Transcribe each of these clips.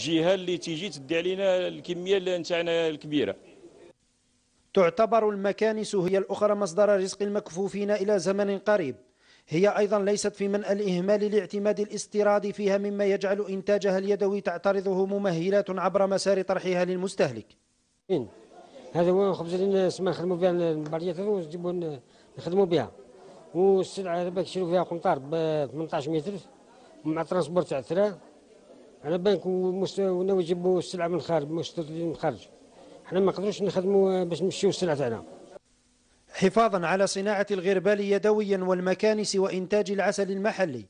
جهه اللي تيجي تدي علينا الكميه نتاعنا الكبيره تعتبر المكانس هي الأخرى مصدر رزق المكفوفين إلى زمن قريب هي أيضا ليست في منأى الإهمال لاعتماد الاستيراد فيها مما يجعل إنتاجها اليدوي تعترضه ممهلات عبر مسار طرحها للمستهلك هذا هو الخبز اللي نسمى نخدموا بها البريات هذو نجيبو نخدموا بها والسلعه باك يشريو فيها قنطار ب 18 متر مع ترانسبور تاع الثراء على بالك ناوي يجيبوا السلعه من الخارج مستوردين من الخارج احنا ما نقدروش نخدموا باش نمشيو السلعه تاعنا حفاظا على صناعة الغربال يدويا والمكانس وإنتاج العسل المحلي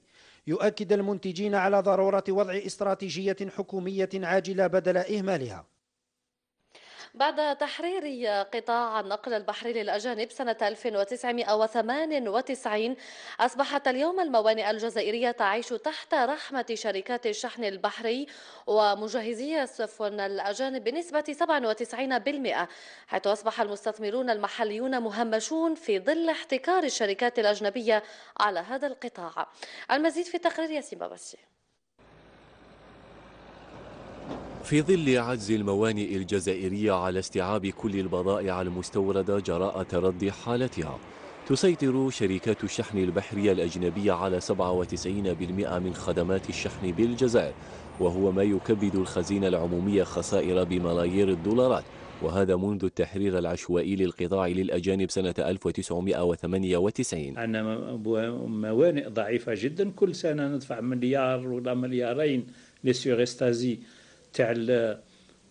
يؤكد المنتجين على ضرورة وضع استراتيجية حكومية عاجلة بدل إهمالها بعد تحرير قطاع النقل البحري للأجانب سنة 1998 أصبحت اليوم الموانئ الجزائرية تعيش تحت رحمة شركات الشحن البحري ومجهزي السفن الأجانب بنسبة 97% حيث أصبح المستثمرون المحليون مهمشون في ظل احتكار الشركات الأجنبية على هذا القطاع المزيد في تقرير ياسين بابسي في ظل عجز الموانئ الجزائرية على استيعاب كل البضائع المستوردة جراء تردي حالتها تسيطر شركات الشحن البحرية الأجنبية على 97% من خدمات الشحن بالجزائر وهو ما يكبد الخزينة العمومية خسائر بملايير الدولارات وهذا منذ التحرير العشوائي للقطاع للأجانب سنة 1998 عندنا موانئ ضعيفة جدا كل سنة ندفع مليار ولا مليارين لسيغستازي تاع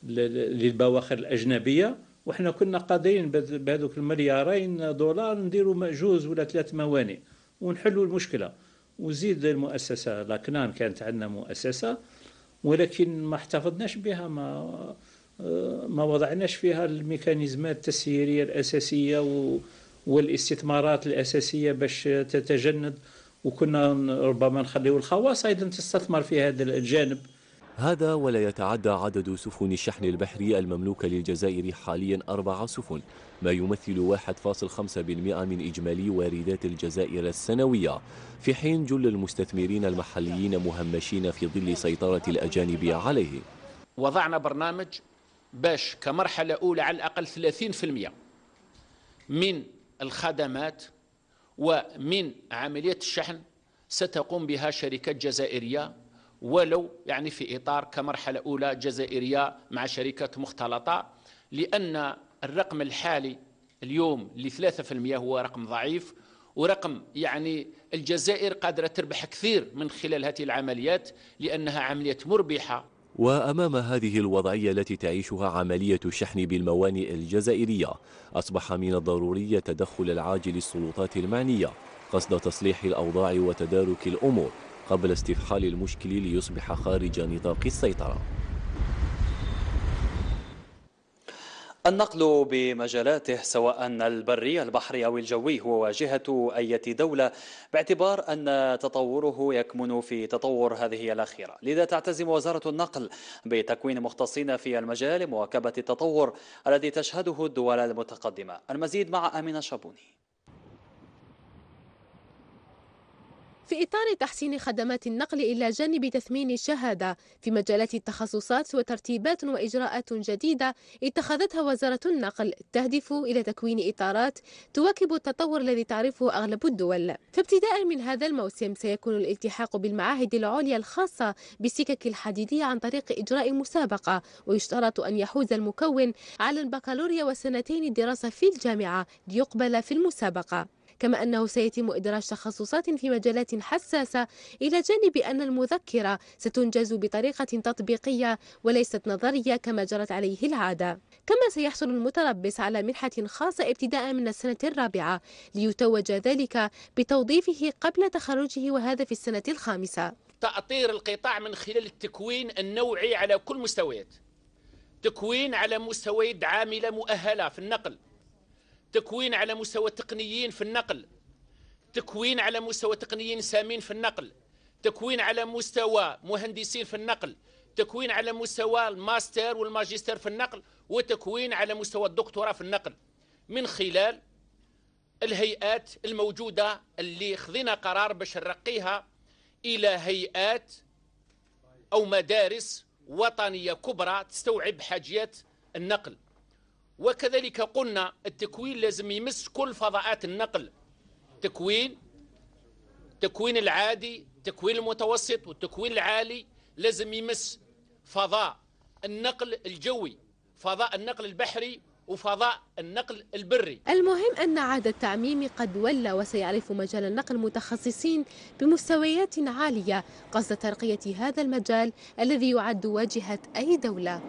للبواخر الاجنبيه وحنا كنا قادرين بهذوك المليارين دولار نديروا مأجوز ولا ثلاث موانئ ونحلوا المشكله وزيد المؤسسه لاكنان كانت عندنا مؤسسه ولكن ما احتفظناش بها ما آه، ما وضعناش فيها الميكانيزمات التسييريه الاساسيه والاستثمارات الاساسيه باش تتجند وكنا ربما نخليو الخواص ايضا تستثمر في هذا الجانب هذا ولا يتعدى عدد سفن الشحن البحري المملوكة للجزائر حاليا أربع سفن ما يمثل 1.5% من إجمالي واردات الجزائر السنوية في حين جل المستثمرين المحليين مهمشين في ظل سيطرة الأجانب عليه وضعنا برنامج باش كمرحلة أولى على الأقل 30% من الخدمات ومن عملية الشحن ستقوم بها شركات جزائرية ولو يعني في إطار كمرحلة أولى جزائرية مع شركات مختلطة لأن الرقم الحالي اليوم اللي 3% هو رقم ضعيف ورقم يعني الجزائر قادرة تربح كثير من خلال هذه العمليات لأنها عملية مربحة وأمام هذه الوضعية التي تعيشها عملية الشحن بالموانئ الجزائرية أصبح من الضروري تدخل العاجل السلطات المعنية قصد تصليح الأوضاع وتدارك الأمور قبل استفحال المشكل ليصبح خارج نطاق السيطرة النقل بمجالاته سواء البري البحري أو الجوي هو واجهة أي دولة باعتبار أن تطوره يكمن في تطور هذه الأخيرة لذا تعتزم وزارة النقل بتكوين مختصين في المجال لمواكبة التطور الذي تشهده الدول المتقدمة المزيد مع أمين شابوني في إطار تحسين خدمات النقل إلى جانب تثمين الشهادة في مجالات التخصصات وترتيبات وإجراءات جديدة اتخذتها وزارة النقل تهدف إلى تكوين إطارات تواكب التطور الذي تعرفه أغلب الدول فابتداء من هذا الموسم سيكون الالتحاق بالمعاهد العليا الخاصة بالسكك الحديدية عن طريق إجراء مسابقة ويشترط أن يحوز المكون على البكالوريا وسنتين الدراسة في الجامعة ليقبل في المسابقة كما أنه سيتم إدراج تخصصات في مجالات حساسة إلى جانب أن المذكرة ستنجز بطريقة تطبيقية وليست نظرية كما جرت عليه العادة كما سيحصل المتربص على منحة خاصة ابتداء من السنة الرابعة ليتوج ذلك بتوظيفه قبل تخرجه وهذا في السنة الخامسة تأطير القطاع من خلال التكوين النوعي على كل مستويات تكوين على مستويات عاملة مؤهلة في النقل تكوين على مستوى تقنيين في النقل تكوين على مستوى تقنيين سامين في النقل تكوين على مستوى مهندسين في النقل تكوين على مستوى الماستر والماجستير في النقل وتكوين على مستوى الدكتوراه في النقل من خلال الهيئات الموجودة اللي خذينا قرار باش نرقيها إلى هيئات أو مدارس وطنية كبرى تستوعب حاجيات النقل وكذلك قلنا التكوين لازم يمس كل فضاءات النقل تكوين التكوين العادي التكوين المتوسط والتكوين العالي لازم يمس فضاء النقل الجوي فضاء النقل البحري وفضاء النقل البري المهم أن عاد التعميم قد ولى وسيعرف مجال النقل متخصصين بمستويات عالية قصد ترقية هذا المجال الذي يعد واجهة أي دولة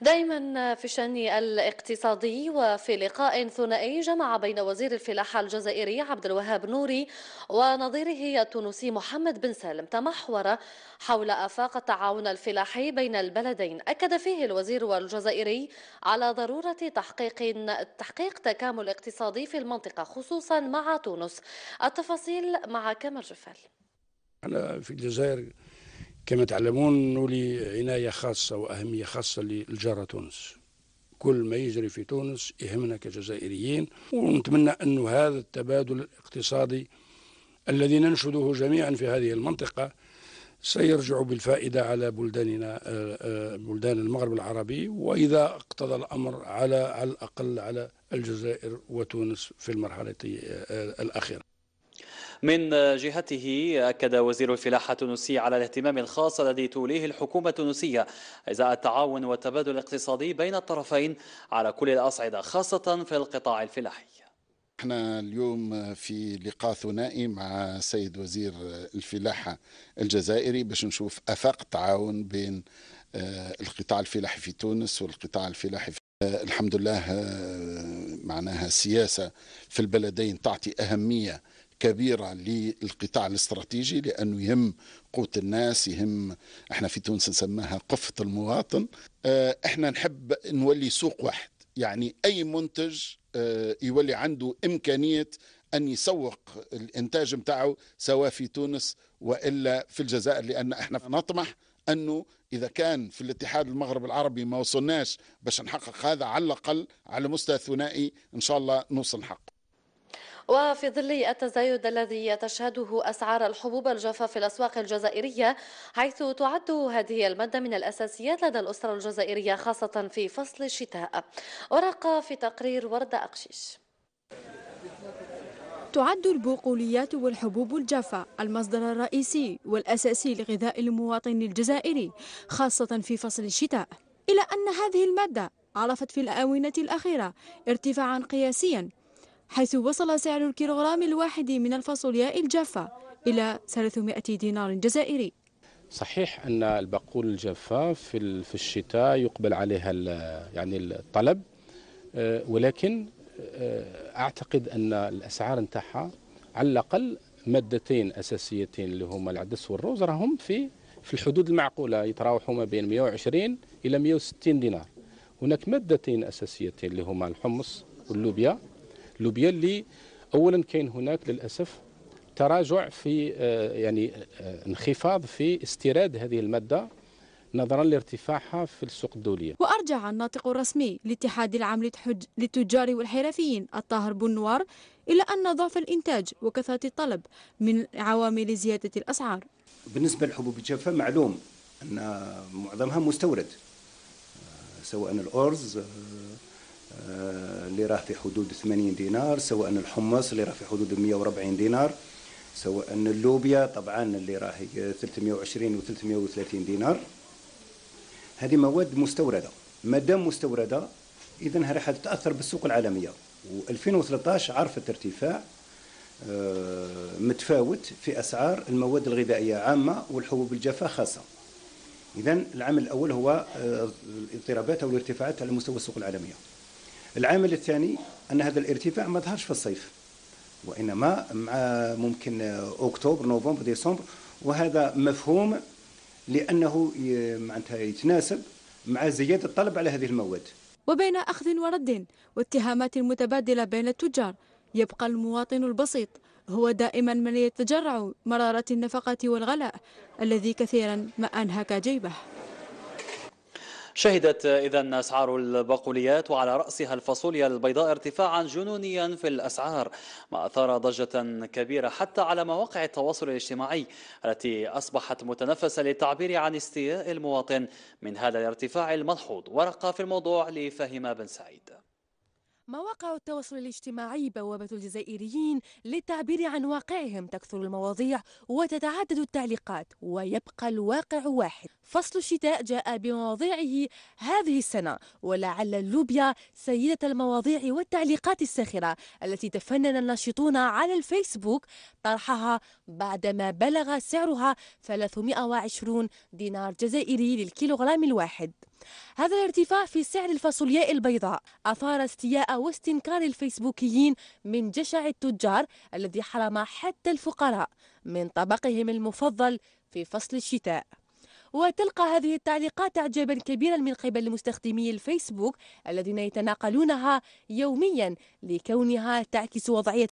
دائما في الشأن الاقتصادي وفي لقاء ثنائي جمع بين وزير الفلاحة الجزائري عبد الوهاب نوري ونظيره التونسي محمد بن سالم تمحور حول آفاق التعاون الفلاحي بين البلدين أكد فيه الوزير الجزائري على ضرورة تحقيق تحقيق تكامل اقتصادي في المنطقة خصوصا مع تونس التفاصيل مع كمال جفال في الجزائر كما تعلمون نولي عناية خاصة وأهمية خاصة للجارة تونس كل ما يجري في تونس يهمنا كجزائريين ونتمنى أن هذا التبادل الاقتصادي الذي ننشده جميعا في هذه المنطقة سيرجع بالفائدة على بلداننا آه، آه، بلدان المغرب العربي وإذا اقتضى الأمر على على الأقل على الجزائر وتونس في المرحلة آه، الأخيرة من جهته أكد وزير الفلاحة التونسي على الاهتمام الخاص الذي توليه الحكومة التونسية إزاء التعاون والتبادل الاقتصادي بين الطرفين على كل الأصعدة خاصة في القطاع الفلاحي احنا اليوم في لقاء ثنائي مع سيد وزير الفلاحة الجزائري باش نشوف أفاق تعاون بين آه، القطاع الفلاحي في تونس والقطاع الفلاحي في آه، الحمد لله آه، معناها السياسة في البلدين تعطي أهمية كبيرة للقطاع الاستراتيجي لأنه يهم قوة الناس يهم احنا في تونس نسماها قفة المواطن آه، احنا نحب نولي سوق واحد يعني أي منتج آه، يولي عنده إمكانية أن يسوق الإنتاج متاعه سواء في تونس وإلا في الجزائر لأن احنا نطمح أنه إذا كان في الاتحاد المغرب العربي ما وصلناش باش نحقق هذا على الأقل على مستوى ثنائي إن شاء الله نوصل نحقق وفي ظل التزايد الذي تشهده أسعار الحبوب الجافة في الأسواق الجزائرية حيث تعد هذه المادة من الأساسيات لدى الأسرة الجزائرية خاصة في فصل الشتاء ورقة في تقرير وردة أقشيش تعد البقوليات والحبوب الجافة المصدر الرئيسي والأساسي لغذاء المواطن الجزائري خاصة في فصل الشتاء إلى أن هذه المادة عرفت في الآونة الأخيرة ارتفاعا قياسيا حيث وصل سعر الكيلوغرام الواحد من الفاصولياء الجافة إلى 300 دينار جزائري صحيح أن البقول الجافة في في الشتاء يقبل عليها يعني الطلب آه، ولكن آه، أعتقد أن الأسعار نتاعها على الأقل مادتين أساسيتين اللي هما العدس والروز راهم في في الحدود المعقولة يتراوحوا ما بين 120 إلى 160 دينار هناك مادتين أساسيتين اللي هما الحمص واللوبيا لوبيا اللي اولا كاين هناك للاسف تراجع في آه، يعني آه، انخفاض في استيراد هذه الماده نظرا لارتفاعها في السوق الدوليه. وارجع الناطق الرسمي للاتحاد العام للتجار والحرفيين الطاهر بنوار الى ان ضعف الانتاج وكثره الطلب من عوامل زياده الاسعار. بالنسبه للحبوب الجافه معلوم ان معظمها مستورد آه، سواء الارز اللي راه في حدود 80 دينار سواء الحمص اللي راه في حدود 140 دينار سواء اللوبيا طبعا اللي راهي 320 و 330 دينار هذه مواد مستورده ما دام مستورده اذا راح تتاثر بالسوق العالميه و2013 عرفت ارتفاع متفاوت في اسعار المواد الغذائيه عامه والحبوب الجافه خاصه اذا العمل الاول هو الاضطرابات آه، او الارتفاعات على مستوى السوق العالميه العامل الثاني أن هذا الارتفاع ما ظهرش في الصيف وإنما مع ممكن أكتوبر نوفمبر ديسمبر وهذا مفهوم لأنه معناتها يتناسب مع زيادة الطلب على هذه المواد وبين أخذ ورد واتهامات متبادلة بين التجار يبقى المواطن البسيط هو دائما من يتجرع مرارة النفقة والغلاء الذي كثيرا ما أنهك جيبه شهدت إذا أسعار البقوليات وعلى رأسها الفاصوليا البيضاء ارتفاعا جنونيا في الأسعار ما أثار ضجة كبيرة حتى على مواقع التواصل الاجتماعي التي أصبحت متنفسة للتعبير عن استياء المواطن من هذا الارتفاع الملحوظ ورقة في الموضوع لفهيمة بن سعيد مواقع التواصل الاجتماعي بوابة الجزائريين للتعبير عن واقعهم تكثر المواضيع وتتعدد التعليقات ويبقى الواقع واحد فصل الشتاء جاء بمواضيعه هذه السنة ولعل اللوبيا سيدة المواضيع والتعليقات الساخرة التي تفنن الناشطون على الفيسبوك طرحها بعدما بلغ سعرها 320 دينار جزائري للكيلوغرام الواحد هذا الارتفاع في سعر الفاصولياء البيضاء أثار استياء واستنكار الفيسبوكيين من جشع التجار الذي حرم حتى الفقراء من طبقهم المفضل في فصل الشتاء وتلقى هذه التعليقات اعجابا كبيرا من قبل مستخدمي الفيسبوك الذين يتناقلونها يوميا لكونها تعكس وضعيه